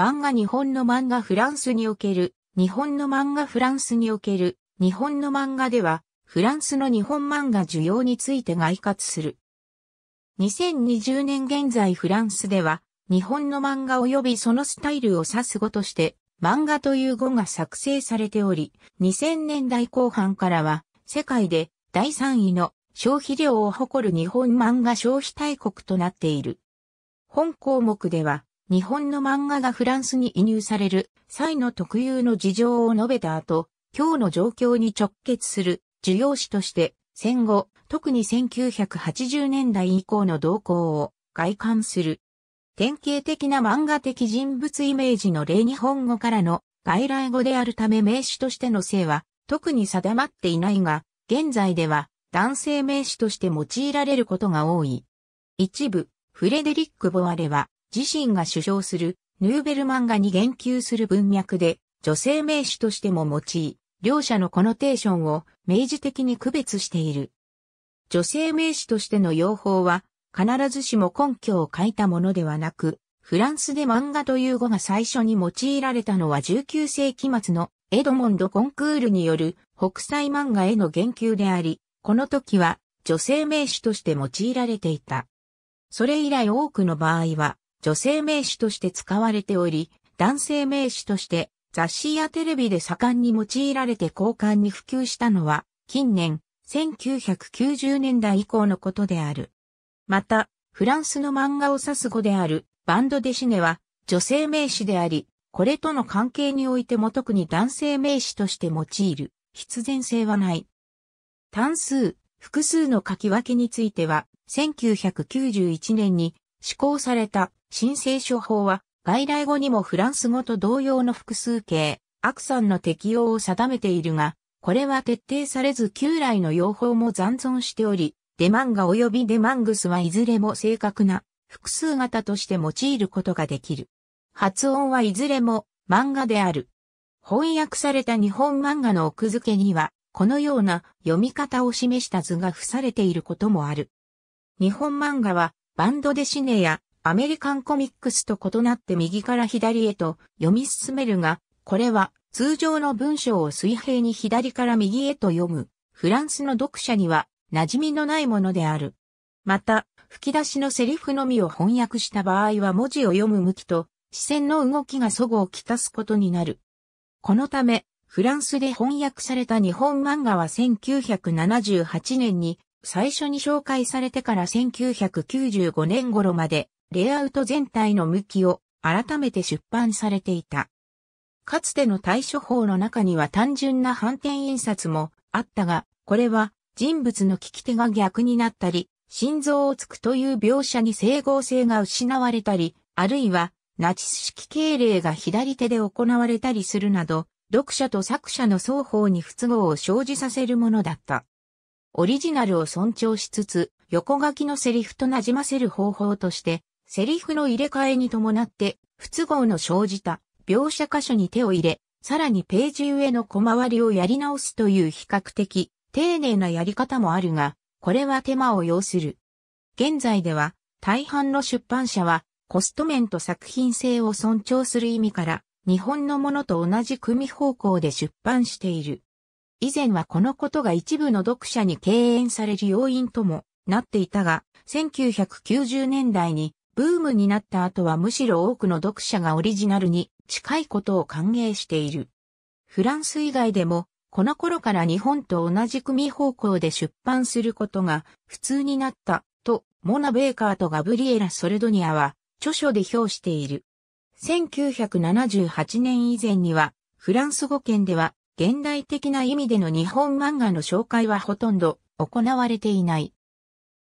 漫画日本の漫画フランスにおける、日本の漫画フランスにおける、日本の漫画では、フランスの日本漫画需要について概括する。2020年現在フランスでは、日本の漫画及びそのスタイルを指す語として、漫画という語が作成されており、2000年代後半からは、世界で第3位の消費量を誇る日本漫画消費大国となっている。本項目では、日本の漫画がフランスに移入される際の特有の事情を述べた後、今日の状況に直結する授業史として戦後、特に1980年代以降の動向を外観する。典型的な漫画的人物イメージの例日本語からの外来語であるため名詞としての性は特に定まっていないが、現在では男性名詞として用いられることが多い。一部、フレデリック・ボワレは自身が主張するヌーベル漫画に言及する文脈で女性名詞としても用い、両者のコノテーションを明示的に区別している。女性名詞としての用法は必ずしも根拠を書いたものではなく、フランスで漫画という語が最初に用いられたのは19世紀末のエドモンドコンクールによる北斎漫画への言及であり、この時は女性名詞として用いられていた。それ以来多くの場合は女性名詞として使われており、男性名詞として雑誌やテレビで盛んに用いられて交換に普及したのは、近年、1990年代以降のことである。また、フランスの漫画を指す語であるバンドデシネは女性名詞であり、これとの関係においても特に男性名詞として用いる必然性はない。単数、複数の書き分けについては、1991年に施行された申請書法は、外来語にもフランス語と同様の複数形、アクサンの適用を定めているが、これは徹底されず旧来の用法も残存しており、デマンガ及びデマングスはいずれも正確な複数型として用いることができる。発音はいずれも漫画である。翻訳された日本漫画の奥付けには、このような読み方を示した図が付されていることもある。日本漫画はバンドデシネやアメリカンコミックスと異なって右から左へと読み進めるが、これは通常の文章を水平に左から右へと読む、フランスの読者には馴染みのないものである。また、吹き出しのセリフのみを翻訳した場合は文字を読む向きと、視線の動きが祖語をきたすことになる。このため、フランスで翻訳された日本漫画は1978年に最初に紹介されてから1995年頃までレイアウト全体の向きを改めて出版されていた。かつての対処法の中には単純な反転印刷もあったが、これは人物の利き手が逆になったり、心臓をつくという描写に整合性が失われたり、あるいはナチス式敬礼が左手で行われたりするなど、読者と作者の双方に不都合を生じさせるものだった。オリジナルを尊重しつつ、横書きのセリフとなじませる方法として、セリフの入れ替えに伴って不都合の生じた描写箇所に手を入れ、さらにページ上の小回りをやり直すという比較的丁寧なやり方もあるが、これは手間を要する。現在では大半の出版社はコスト面と作品性を尊重する意味から日本のものと同じ組方向で出版している。以前はこのことが一部の読者に敬遠される要因ともなっていたが、1990年代にブームになった後はむしろ多くの読者がオリジナルに近いことを歓迎している。フランス以外でも、この頃から日本と同じ組方向で出版することが普通になったと、モナ・ベーカーとガブリエラ・ソルドニアは著書で評している。1978年以前には、フランス語圏では現代的な意味での日本漫画の紹介はほとんど行われていない。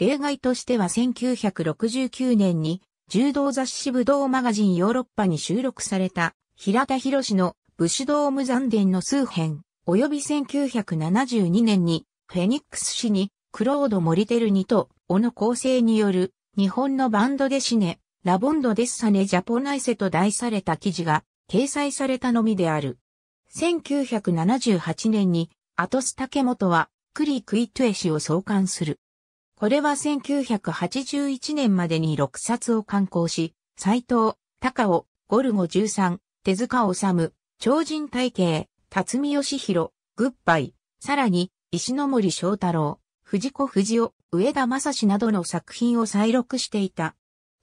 例外としては1969年に柔道雑誌武道マガジンヨーロッパに収録された、平田博の武士道無残伝の数編、及び1972年に、フェニックス氏に、クロード・モリテルニと、小野構成による、日本のバンドデシネ、ラボンド・デッサネ・ジャポナイセと題された記事が、掲載されたのみである。1978年に、アトス・タケモトは、クリ・クイトエ氏を創刊する。これは1981年までに6冊を刊行し、斎藤、高尾、ゴルゴ13、手塚治虫、超人体系、辰巳義弘、グッバイ、さらに、石森章太郎、藤子不二雄、上田正史などの作品を再録していた。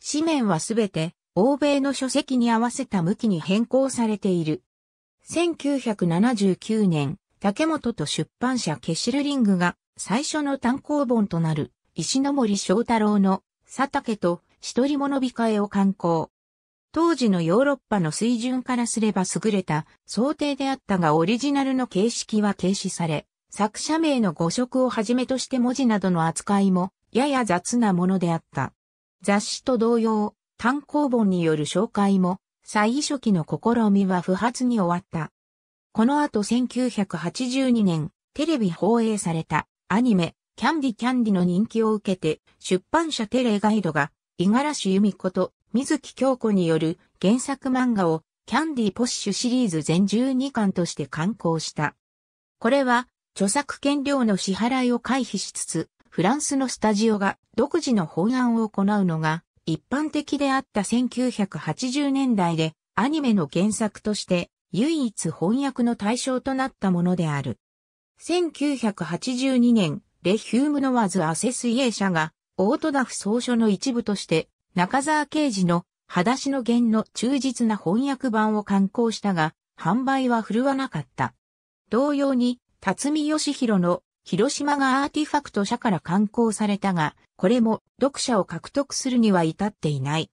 紙面はすべて、欧米の書籍に合わせた向きに変更されている。1979年、竹本と出版社ケシルリングが最初の単行本となる石森章太郎の佐竹と一人物控えを刊行。当時のヨーロッパの水準からすれば優れた想定であったがオリジナルの形式は軽視され、作者名の語色をはじめとして文字などの扱いもやや雑なものであった。雑誌と同様、単行本による紹介も最初期の試みは不発に終わった。この後1982年、テレビ放映されたアニメ、キャンディキャンディの人気を受けて、出版社テレガイドが、五十嵐由美子と水木京子による原作漫画を、キャンディポッシュシリーズ全12巻として刊行した。これは、著作権料の支払いを回避しつつ、フランスのスタジオが独自の法案を行うのが、一般的であった1980年代で、アニメの原作として、唯一翻訳の対象となったものである。1982年、で、ヒュームノワズ・アセスイエー社が、オートダフ総書の一部として、中沢刑事の、裸足の弦の忠実な翻訳版を刊行したが、販売は振るわなかった。同様に、辰巳義弘の、広島がアーティファクト社から刊行されたが、これも読者を獲得するには至っていない。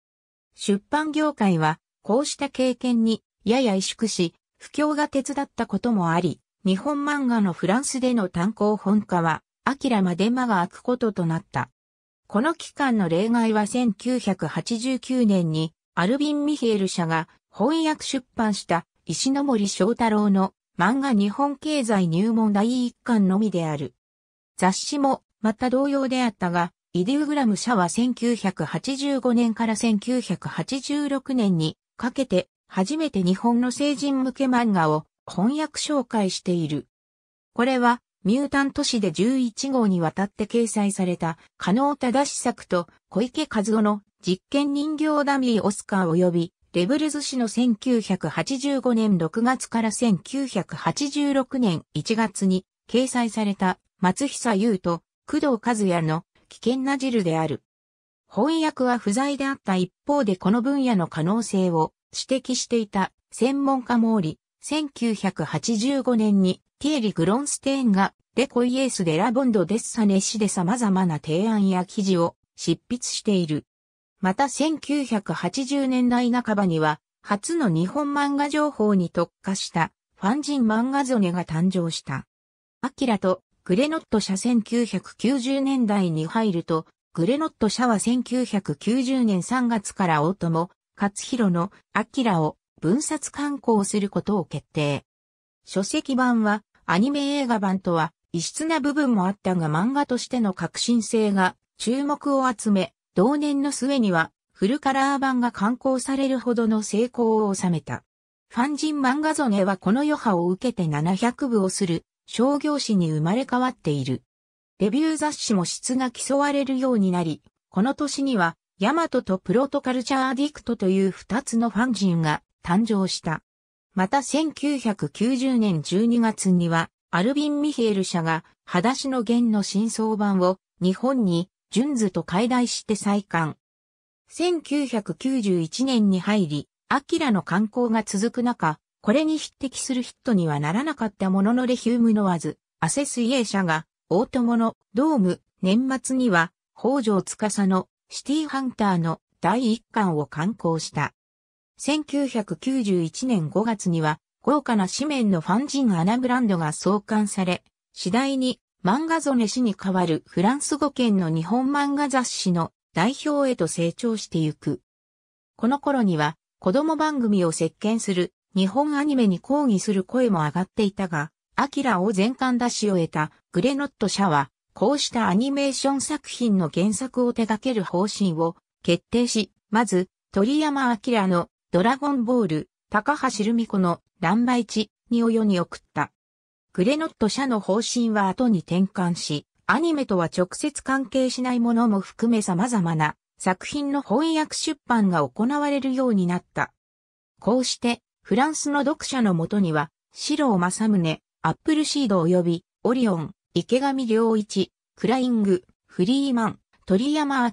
出版業界は、こうした経験に、やや萎縮し、不況が手伝ったこともあり、日本漫画のフランスでの単行本化は、ラまで間が空くこととなった。この期間の例外は1989年にアルビン・ミヒエル社が翻訳出版した石森章太郎の漫画日本経済入門第一巻のみである。雑誌もまた同様であったが、イデューグラム社は1985年から1986年にかけて初めて日本の成人向け漫画を翻訳紹介している。これはミュータント誌で11号にわたって掲載された、加納正作と小池和夫の実験人形ダミーオスカー及び、レブルズ氏の1985年6月から1986年1月に掲載された松久優と工藤和也の危険なジルである。翻訳は不在であった一方でこの分野の可能性を指摘していた専門家おり、1985年にティエリ・グロンステーンがレコイエース・デラ・ボンド・デッサネ誌で様々な提案や記事を執筆している。また1980年代半ばには初の日本漫画情報に特化したファンジン漫画ゾネが誕生した。アキラとグレノット社1990年代に入ると、グレノット社は1990年3月から大友、勝弘のアキラを分冊刊行することを決定。書籍版はアニメ映画版とは異質な部分もあったが漫画としての革新性が注目を集め、同年の末にはフルカラー版が刊行されるほどの成功を収めた。ファン人漫画ゾネはこの余波を受けて700部をする商業誌に生まれ変わっている。デビュー雑誌も質が競われるようになり、この年にはヤマトとプロトカルチャーアディクトという二つのファン人が誕生した。また1990年12月には、アルビン・ミヒエル社が、裸足の弦の真相版を日本にジュンズと解題して再刊。1991年に入り、アキラの観光が続く中、これに匹敵するヒットにはならなかったもののレヒュームノワズ、アセスイエー社が、大友のドーム、年末には、北条司のシティハンターの第一巻を刊行した。1991年5月には、豪華な紙面のファンジンアナブランドが創刊され、次第に漫画ゾネ氏に代わるフランス語圏の日本漫画雑誌の代表へと成長してゆく。この頃には子供番組を席巻する日本アニメに抗議する声も上がっていたが、アキラを全巻出しを得たグレノット社は、こうしたアニメーション作品の原作を手掛ける方針を決定し、まず、鳥山明のドラゴンボール、高橋留美子の乱売地にお世に送った。グレノット社の方針は後に転換し、アニメとは直接関係しないものも含め様々な作品の翻訳出版が行われるようになった。こうして、フランスの読者のもとには、白郎正宗、アップルシード及び、オリオン、池上良一、クライング、フリーマン、鳥山明、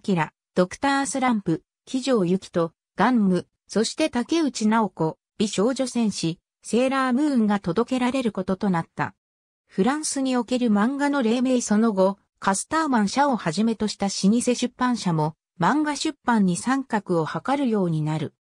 ドクタースランプ、木城ゆきと、ガンム、そして竹内直子、美少女戦士、セーラームーンが届けられることとなった。フランスにおける漫画の黎明その後、カスターマン社をはじめとした老舗出版社も漫画出版に参画を図るようになる。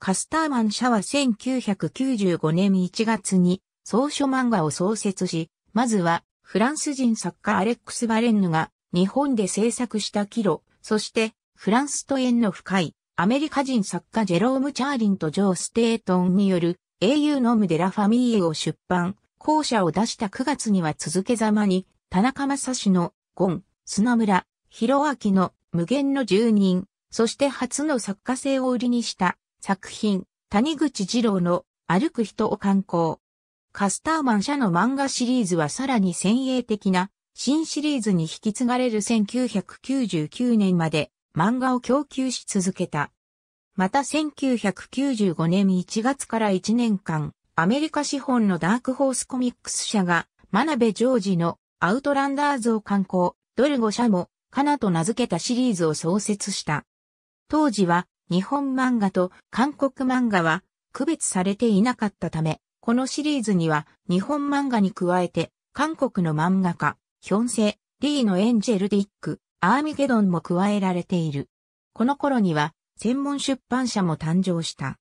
カスターマン社は1995年1月に草書漫画を創設し、まずはフランス人作家アレックス・バレンヌが日本で制作したキロ、そしてフランスと縁の深いアメリカ人作家ジェローム・チャーリンとジョー・ステートンによる英雄のムデラ・ファミーエを出版、校舎を出した9月には続けざまに、田中正史のゴン、砂村、広明の無限の住人、そして初の作家性を売りにした作品、谷口二郎の歩く人を観光。カスターマン社の漫画シリーズはさらに先鋭的な新シリーズに引き継がれる1999年まで漫画を供給し続けた。また1995年1月から1年間、アメリカ資本のダークホースコミックス社が、真鍋ジョージのアウトランダーズを刊行、ドルゴ社も、カナと名付けたシリーズを創設した。当時は、日本漫画と韓国漫画は、区別されていなかったため、このシリーズには、日本漫画に加えて、韓国の漫画家、ヒョンセ、リーのエンジェル・ディック、アーミゲドンも加えられている。この頃には、専門出版社も誕生した。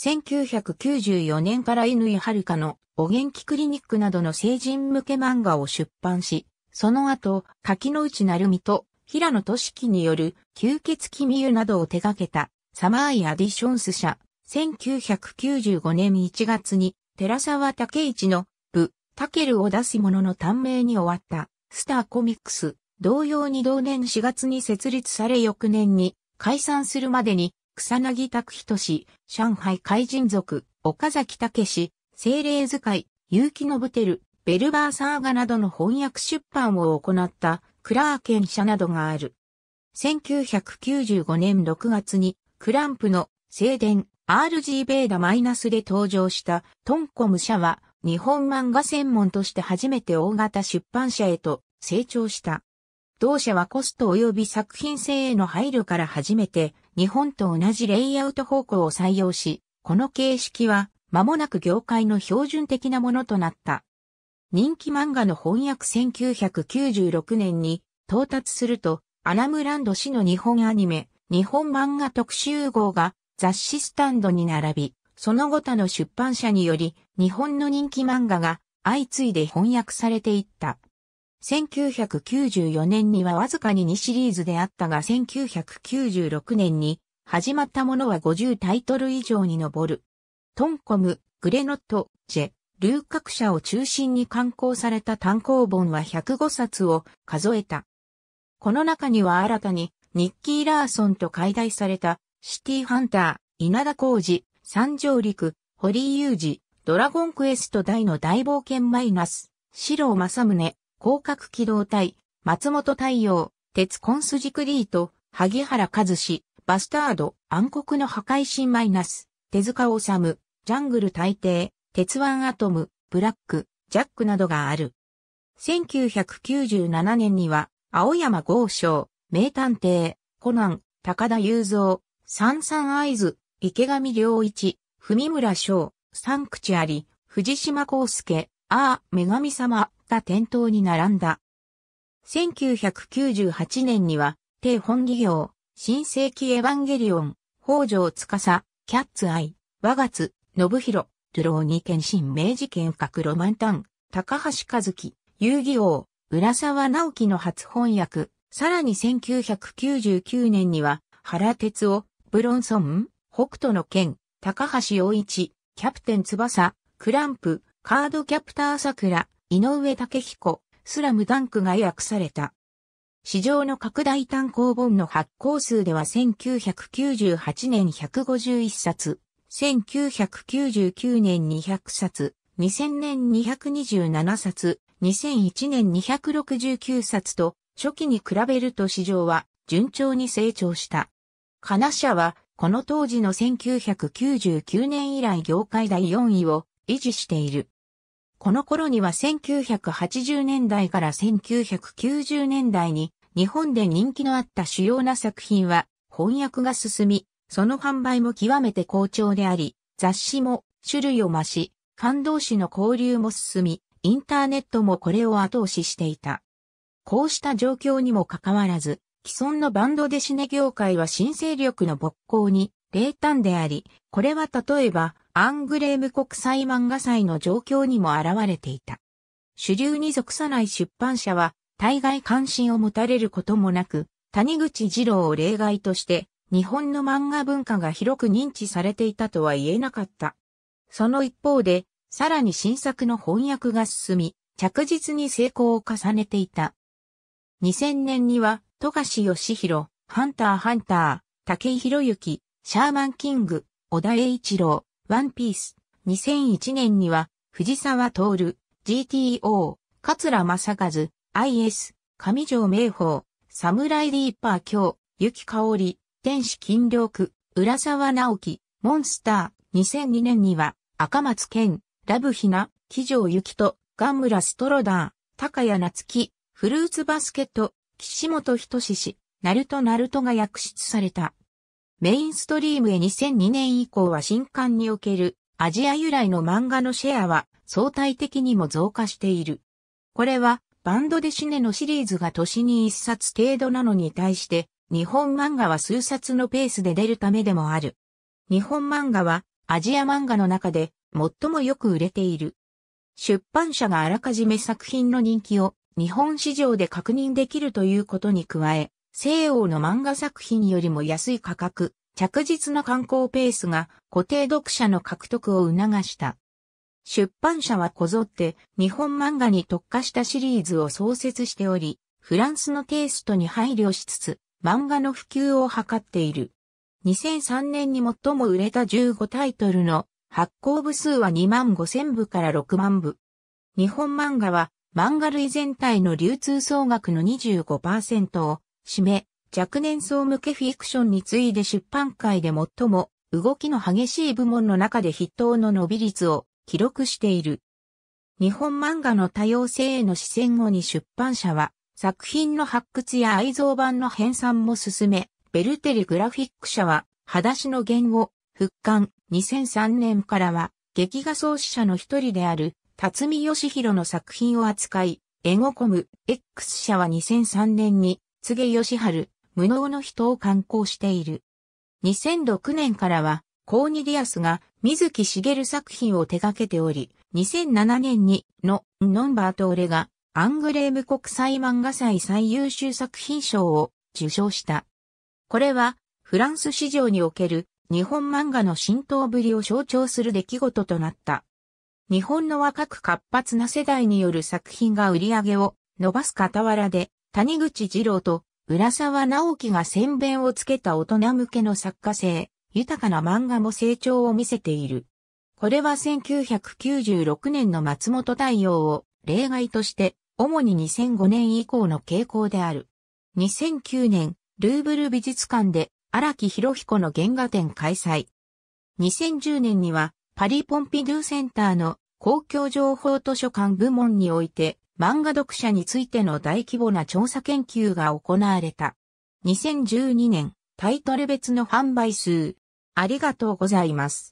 1994年から犬井遥のお元気クリニックなどの成人向け漫画を出版し、その後、柿の内成美と平野俊樹による吸血鬼美優などを手掛けたサマーイアディションス社、1995年1月に寺沢武一の部、タケルを出す者の短命に終わったスターコミックス、同様に同年4月に設立され翌年に解散するまでに草薙拓人氏、上海海人族、岡崎武氏、精霊使い、結城テル、ベルバーサーガなどの翻訳出版を行ったクラーケン社などがある。1995年6月にクランプの静電 RG ベーダマイナスで登場したトンコム社は日本漫画専門として初めて大型出版社へと成長した。同社はコスト及び作品性への配慮から初めて、日本と同じレイアウト方向を採用し、この形式は間もなく業界の標準的なものとなった。人気漫画の翻訳1996年に到達すると、アナムランド氏の日本アニメ、日本漫画特集号が雑誌スタンドに並び、その後他の出版社により日本の人気漫画が相次いで翻訳されていった。1994年にはわずかに2シリーズであったが1996年に始まったものは50タイトル以上に上る。トンコム、グレノット、ジェ、ルー各社を中心に刊行された単行本は105冊を数えた。この中には新たにニッキー・ラーソンと解体されたシティ・ハンター、稲田浩二、三条陸、堀井雄二、ドラゴンクエスト大の大冒険マイナス、白政宗、広角機動隊、松本太陽、鉄コンスジクリート、萩原和志、バスタード、暗黒の破壊神マイナス、手塚治虫、ジャングル大帝、鉄腕アトム、ブラック、ジャックなどがある。1997年には、青山豪昌、名探偵、コナン、高田雄三、三三合図、池上良一、文村翔、サンクチュアリ、藤島康介、ああ、女神様、した店頭に並んだ。1998年には、帝本企業、新世紀エヴァンゲリオン、北条司、キャッツアイ、和月、信弘、ローに献身明治剣閣ロマンタン、高橋和樹、遊戯王、浦沢直樹の初翻訳、さらに1999年には、原哲夫、ブロンソン、北斗の剣、高橋洋一、キャプテン翼、クランプ、カードキャプター桜、井上武彦、スラムダンクが訳された。市場の拡大単行本の発行数では1998年151冊、1999年200冊、2000年227冊、2001年269冊と、初期に比べると市場は順調に成長した。カナ社は、この当時の1999年以来業界第4位を維持している。この頃には1980年代から1990年代に日本で人気のあった主要な作品は翻訳が進み、その販売も極めて好調であり、雑誌も種類を増し、感動誌の交流も進み、インターネットもこれを後押ししていた。こうした状況にもかかわらず、既存のバンドでシネ業界は新勢力の勃興に冷淡であり、これは例えば、アングレーム国際漫画祭の状況にも現れていた。主流に属さない出版社は、対外関心を持たれることもなく、谷口二郎を例外として、日本の漫画文化が広く認知されていたとは言えなかった。その一方で、さらに新作の翻訳が進み、着実に成功を重ねていた。2000年には、富樫義弘、ハンターハンター、竹井博之、シャーマンキング、小田栄一郎、ワンピース。2001年には、藤沢徹、GTO、桂正和、IS、上条明宝、サムライーパー京、雪香織、天使金良区、浦沢直樹、モンスター。2002年には、赤松健、ラブヒナ、木城ゆきと、ガンムラストロダー、高谷夏樹、フルーツバスケット、岸本人志氏、ナルトナルトが役出された。メインストリームへ2002年以降は新刊におけるアジア由来の漫画のシェアは相対的にも増加している。これはバンドでシネのシリーズが年に一冊程度なのに対して日本漫画は数冊のペースで出るためでもある。日本漫画はアジア漫画の中で最もよく売れている。出版社があらかじめ作品の人気を日本市場で確認できるということに加え、西欧の漫画作品よりも安い価格、着実な観光ペースが固定読者の獲得を促した。出版社はこぞって日本漫画に特化したシリーズを創設しており、フランスのテイストに配慮しつつ漫画の普及を図っている。2003年に最も売れた15タイトルの発行部数は2万5千部から6万部。日本漫画は漫画類全体の流通総額の25%を締め、若年層向けフィクションに次いで出版界で最も動きの激しい部門の中で筆頭の伸び率を記録している。日本漫画の多様性への視線後に出版社は作品の発掘や愛蔵版の編纂も進め、ベルテルグラフィック社は、裸足の言語、復刊、2003年からは、劇画創始者の一人である、辰巳義弘の作品を扱い、エゴコム、X 社は2003年に、柘植義春、無能の人を刊行している。2006年からは、コーニディアスが水木しげる作品を手掛けており、2007年にのノンバーと俺がアングレーム国際漫画祭最優秀作品賞を受賞した。これはフランス市場における日本漫画の浸透ぶりを象徴する出来事となった。日本の若く活発な世代による作品が売り上げを伸ばす傍らで谷口二郎と浦沢直樹が先弁をつけた大人向けの作家性、豊かな漫画も成長を見せている。これは1996年の松本太陽を例外として、主に2005年以降の傾向である。2009年、ルーブル美術館で荒木博彦の原画展開催。2010年にはパリポンピドゥセンターの公共情報図書館部門において漫画読者についての大規模な調査研究が行われた。2012年、タイトル別の販売数。ありがとうございます。